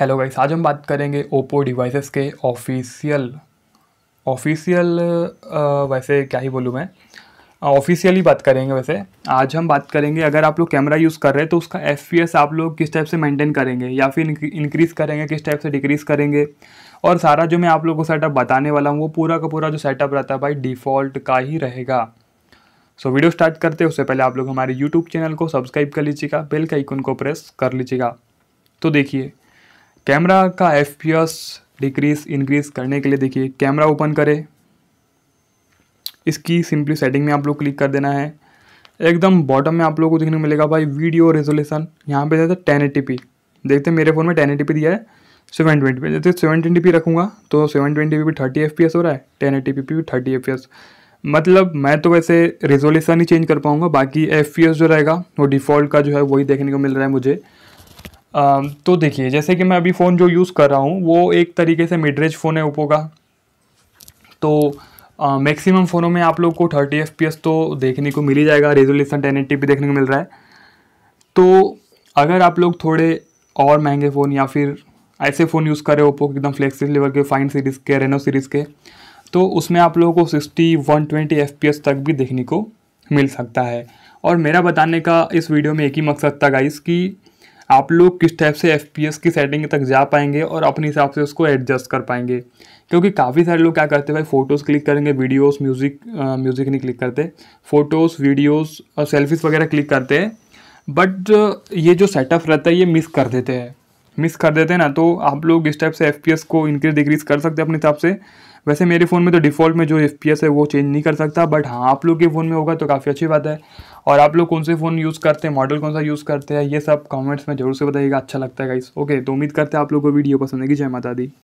hello guys आज हम बात करेंगे ओप्पो डिवाइसेस के ऑफिशियल ऑफिशियल वैसे क्या ही बोलूँ मैं ऑफिशियली बात करेंगे वैसे आज हम बात करेंगे अगर आप लोग कैमरा यूज़ कर रहे हैं तो उसका एफ आप लोग किस टाइप से मेंटेन करेंगे या फिर इंक्रीज़ करेंगे किस टाइप से डिक्रीज़ करेंगे और सारा जो मैं आप लोग को सेटअप बताने वाला हूँ वो पूरा का पूरा जो सेटअप रहता है भाई डिफ़ॉल्ट का ही रहेगा सो so, वीडियो स्टार्ट करते हैं उससे पहले आप लोग हमारे यूट्यूब चैनल को सब्सक्राइब कर लीजिएगा बेल का आइकन को प्रेस कर लीजिएगा तो देखिए कैमरा का एफ डिक्रीज इंक्रीज करने के लिए देखिए कैमरा ओपन करें इसकी सिंपली सेटिंग में आप लोग क्लिक कर देना है एकदम बॉटम में आप लोगों को देखने को मिलेगा भाई वीडियो रेजोल्यूशन यहाँ पे जाता है टेन देखते मेरे फ़ोन में टेन पी दिया है सेवन ट्वेंटी तो पे जैसे सेवन ट्वेंटी पी रखूँगा तो seven twenty P thirty F हो रहा है टेन एटी पी भी थर्टी एफ मतलब मैं तो वैसे रेजोल्यूशन ही चेंज कर पाऊँगा बाकी एफ जो रहेगा वो डिफ़ॉल्ट का जो है वही देखने को मिल रहा है मुझे तो देखिए जैसे कि मैं अभी फ़ोन जो यूज़ कर रहा हूँ वो एक तरीके से मिड रेंज फ़ोन है ओप्पो का तो मैक्सिमम फ़ोनों में आप लोग को थर्टी एफ तो देखने को मिल ही जाएगा रेजोल्यूशन टेन एट्टी भी देखने को मिल रहा है तो अगर आप लोग थोड़े और महंगे फ़ोन या फिर ऐसे फ़ोन यूज़ करें ओप्पो एकदम फ्लेक्सी लेवल के फाइन सीरीज़ के रेनो सीरीज़ के तो उसमें आप लोगों को सिक्सटी वन ट्वेंटी एफ तक भी देखने को मिल सकता है और मेरा बताने का इस वीडियो में एक ही मकसद था गाइस कि आप लोग किस टाइप से एफ की सेटिंग तक जा पाएंगे और अपने हिसाब से उसको एडजस्ट कर पाएंगे क्योंकि काफ़ी सारे लोग क्या करते हैं भाई फ़ोटोज़ क्लिक करेंगे वीडियोस म्यूज़िक म्यूज़िक नहीं क्लिक करते फ़ोटोज़ वीडियोस और सेल्फीज़ वगैरह क्लिक करते हैं बट ये जो सेटअप रहता है ये मिस कर देते हैं मिस कर देते हैं ना तो आप लोग इस टाइप से एफ को इंक्रीज डिक्रीज कर सकते हैं अपने हिसाब से वैसे मेरे फ़ोन में तो डिफ़ॉल्ट में जो एफ है वो चेंज नहीं कर सकता बट हाँ आप लोग के फ़ोन में होगा तो काफ़ी अच्छी बात है और आप लोग कौन से फ़ोन यूज़ करते हैं मॉडल कौन सा यूज़ करते हैं ये सब कमेंट्स में जरूर से बताइएगा अच्छा लगता है गाइस ओके तो उम्मीद करते हैं आप लोगों को वीडियो पसंद है कि जय माता दी